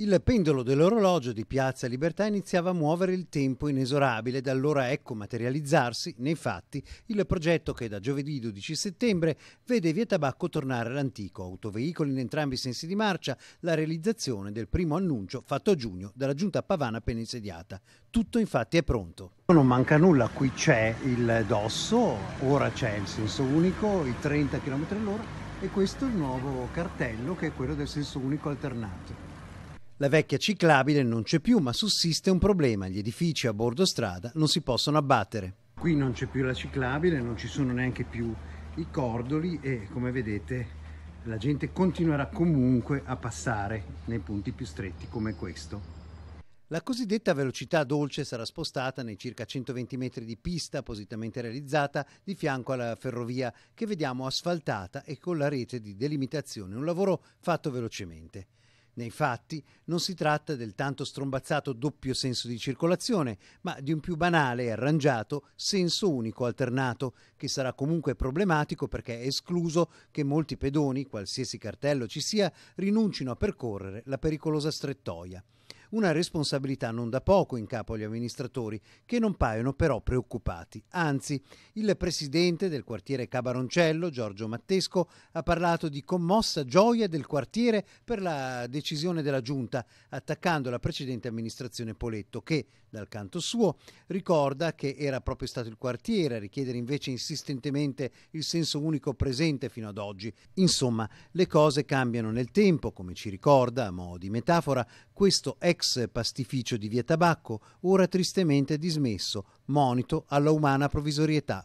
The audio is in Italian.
Il pendolo dell'orologio di Piazza Libertà iniziava a muovere il tempo inesorabile, da allora ecco materializzarsi, nei fatti, il progetto che da giovedì 12 settembre vede Via Tabacco tornare all'antico, autoveicoli in entrambi i sensi di marcia, la realizzazione del primo annuncio fatto a giugno dalla giunta Pavana appena insediata. Tutto infatti è pronto. Non manca nulla, qui c'è il dosso, ora c'è il senso unico, i 30 km all'ora e questo è il nuovo cartello che è quello del senso unico alternato. La vecchia ciclabile non c'è più, ma sussiste un problema. Gli edifici a bordo strada non si possono abbattere. Qui non c'è più la ciclabile, non ci sono neanche più i cordoli e come vedete la gente continuerà comunque a passare nei punti più stretti come questo. La cosiddetta velocità dolce sarà spostata nei circa 120 metri di pista appositamente realizzata di fianco alla ferrovia che vediamo asfaltata e con la rete di delimitazione, un lavoro fatto velocemente. Nei fatti non si tratta del tanto strombazzato doppio senso di circolazione, ma di un più banale e arrangiato senso unico alternato, che sarà comunque problematico perché è escluso che molti pedoni, qualsiasi cartello ci sia, rinuncino a percorrere la pericolosa strettoia. Una responsabilità non da poco in capo agli amministratori, che non paiono però preoccupati. Anzi, il presidente del quartiere Cabaroncello, Giorgio Mattesco, ha parlato di commossa gioia del quartiere per la decisione della giunta, attaccando la precedente amministrazione Poletto, che, dal canto suo, ricorda che era proprio stato il quartiere a richiedere invece insistentemente il senso unico presente fino ad oggi. Insomma, le cose cambiano nel tempo, come ci ricorda, a modo di metafora, questo ex ex pastificio di via Tabacco, ora tristemente dismesso, monito alla umana provvisorietà.